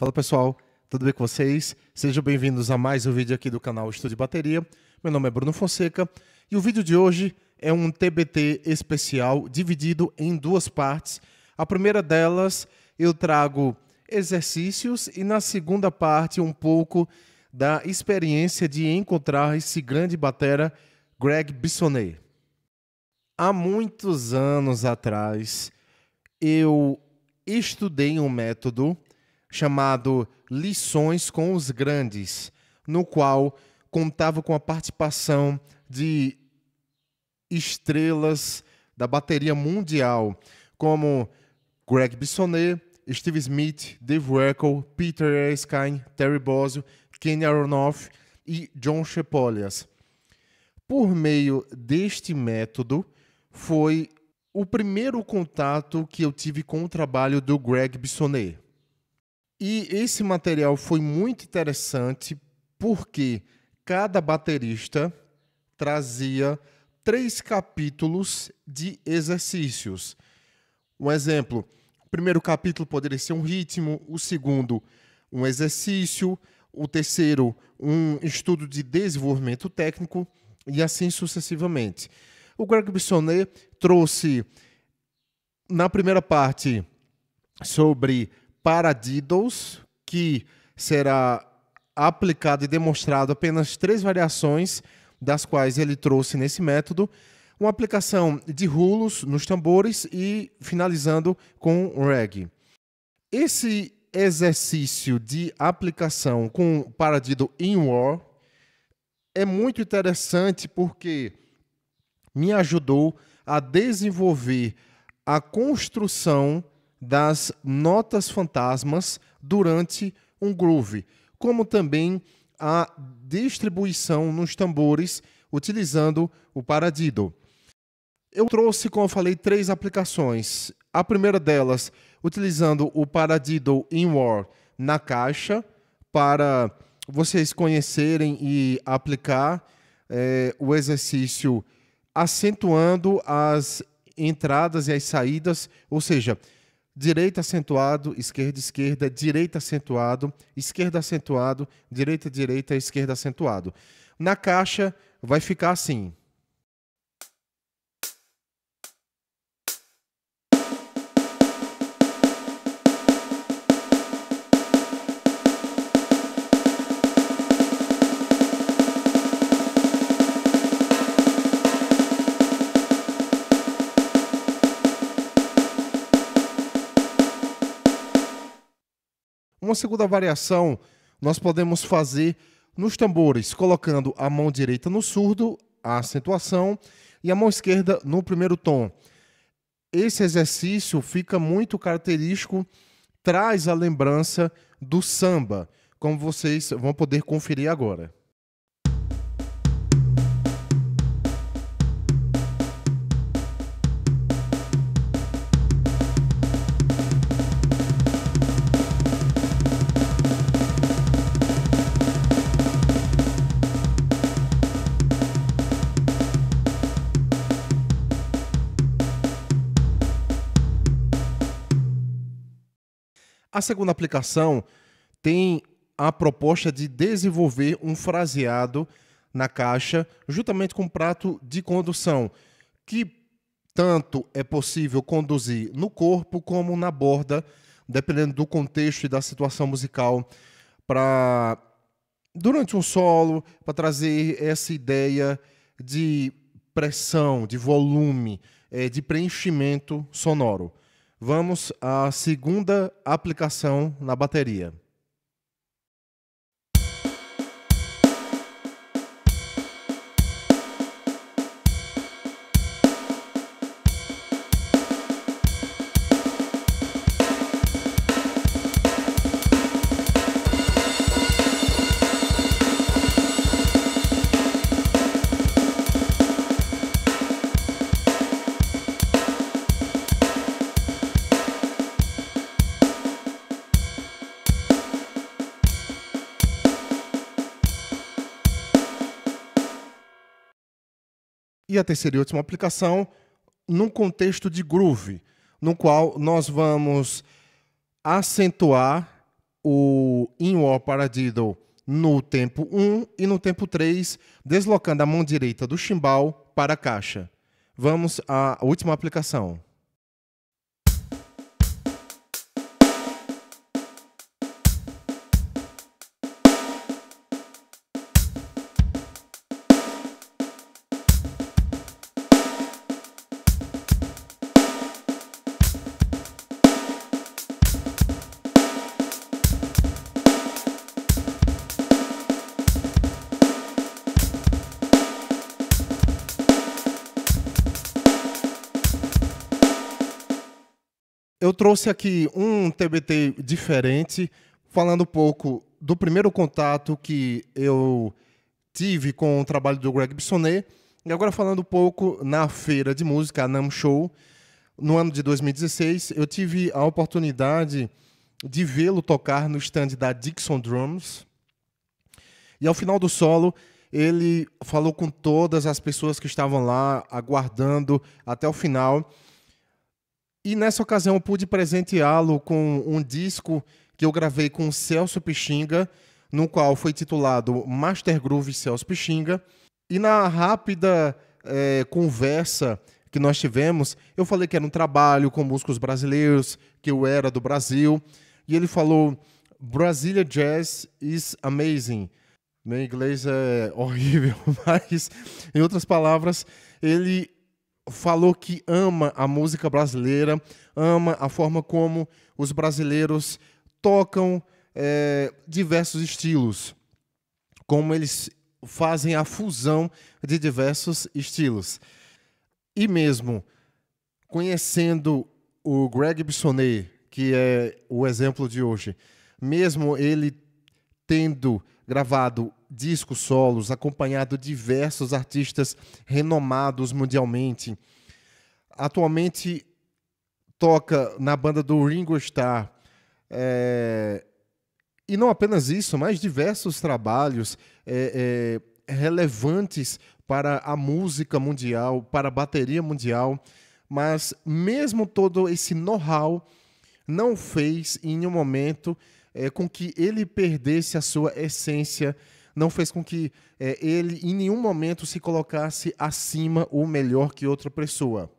Fala pessoal, tudo bem com vocês? Sejam bem-vindos a mais um vídeo aqui do canal Estúdio Bateria. Meu nome é Bruno Fonseca e o vídeo de hoje é um TBT especial dividido em duas partes. A primeira delas eu trago exercícios e na segunda parte um pouco da experiência de encontrar esse grande batera Greg Bissonnet. Há muitos anos atrás eu estudei um método chamado Lições com os Grandes, no qual contava com a participação de estrelas da bateria mundial, como Greg Bissonnet, Steve Smith, Dave Werkel, Peter Erskine, Terry Bozzio, Kenny Aronoff e John Shepolias. Por meio deste método, foi o primeiro contato que eu tive com o trabalho do Greg Bissonnet. E esse material foi muito interessante porque cada baterista trazia três capítulos de exercícios. Um exemplo: o primeiro capítulo poderia ser um ritmo, o segundo, um exercício, o terceiro, um estudo de desenvolvimento técnico e assim sucessivamente. O Greg Bissonnet trouxe na primeira parte sobre para Diddles, que será aplicado e demonstrado apenas três variações, das quais ele trouxe nesse método, uma aplicação de rulos nos tambores e finalizando com reggae. Esse exercício de aplicação com o paradido in war é muito interessante porque me ajudou a desenvolver a construção das notas fantasmas durante um groove, como também a distribuição nos tambores utilizando o paradido. Eu trouxe, como eu falei, três aplicações. A primeira delas, utilizando o paradido inward na caixa para vocês conhecerem e aplicar é, o exercício acentuando as entradas e as saídas, ou seja, direita acentuado, esquerda esquerda, direita acentuado, esquerda acentuado, direita direita, esquerda acentuado. Na caixa vai ficar assim: Uma segunda variação nós podemos fazer nos tambores, colocando a mão direita no surdo, a acentuação, e a mão esquerda no primeiro tom. Esse exercício fica muito característico, traz a lembrança do samba, como vocês vão poder conferir agora. A segunda aplicação tem a proposta de desenvolver um fraseado na caixa, juntamente com o um prato de condução, que tanto é possível conduzir no corpo como na borda, dependendo do contexto e da situação musical, para durante um solo, para trazer essa ideia de pressão, de volume, eh, de preenchimento sonoro vamos à segunda aplicação na bateria. E a terceira e última aplicação, num contexto de groove, no qual nós vamos acentuar o in-war paradiddle no tempo 1 e no tempo 3, deslocando a mão direita do chimbal para a caixa. Vamos à última aplicação. eu trouxe aqui um TBT diferente, falando um pouco do primeiro contato que eu tive com o trabalho do Greg Bissonnet, e agora falando um pouco na feira de música, a NAM Show, no ano de 2016, eu tive a oportunidade de vê-lo tocar no stand da Dixon Drums. E ao final do solo, ele falou com todas as pessoas que estavam lá aguardando até o final. E nessa ocasião eu pude presenteá-lo com um disco que eu gravei com o Celso Pixinga, no qual foi titulado Master Groove Celso Pixinga. E na rápida é, conversa que nós tivemos, eu falei que era um trabalho com músicos brasileiros, que eu era do Brasil, e ele falou: Brasília Jazz is amazing. Meu inglês é horrível, mas, em outras palavras, ele falou que ama a música brasileira, ama a forma como os brasileiros tocam é, diversos estilos, como eles fazem a fusão de diversos estilos. E mesmo conhecendo o Greg Bissonnet, que é o exemplo de hoje, mesmo ele tendo gravado discos solos, acompanhado diversos artistas renomados mundialmente. Atualmente toca na banda do Ringo Starr. É... E não apenas isso, mas diversos trabalhos é, é, relevantes para a música mundial, para a bateria mundial. Mas mesmo todo esse know-how não fez em nenhum momento é, com que ele perdesse a sua essência, não fez com que é, ele em nenhum momento se colocasse acima ou melhor que outra pessoa.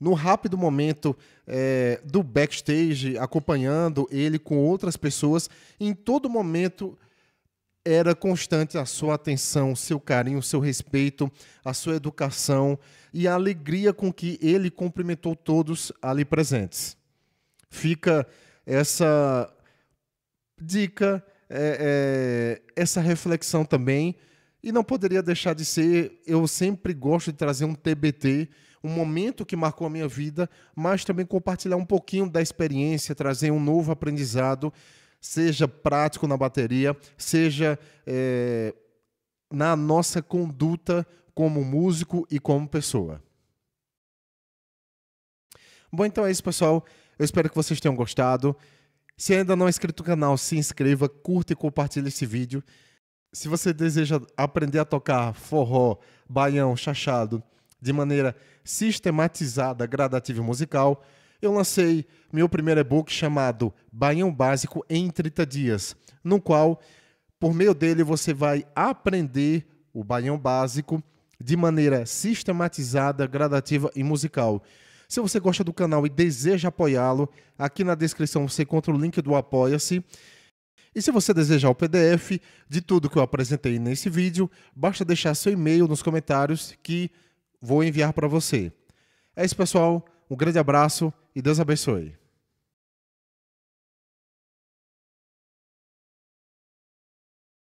No rápido momento é, do backstage, acompanhando ele com outras pessoas, em todo momento era constante a sua atenção, seu carinho, seu respeito, a sua educação e a alegria com que ele cumprimentou todos ali presentes. Fica essa dica, é, é, essa reflexão também. E não poderia deixar de ser, eu sempre gosto de trazer um TBT, um momento que marcou a minha vida, mas também compartilhar um pouquinho da experiência, trazer um novo aprendizado, seja prático na bateria, seja é, na nossa conduta como músico e como pessoa. Bom, então é isso, pessoal. Eu espero que vocês tenham gostado. Se ainda não é inscrito no canal, se inscreva, curta e compartilhe esse vídeo. Se você deseja aprender a tocar forró, baião, chachado de maneira sistematizada, gradativa e musical, eu lancei meu primeiro e-book chamado Baião Básico em 30 Dias, no qual, por meio dele, você vai aprender o baião básico de maneira sistematizada, gradativa e musical. Se você gosta do canal e deseja apoiá-lo, aqui na descrição você encontra o link do Apoia-se. E se você desejar o PDF de tudo que eu apresentei nesse vídeo, basta deixar seu e-mail nos comentários que vou enviar para você. É isso, pessoal. Um grande abraço e Deus abençoe.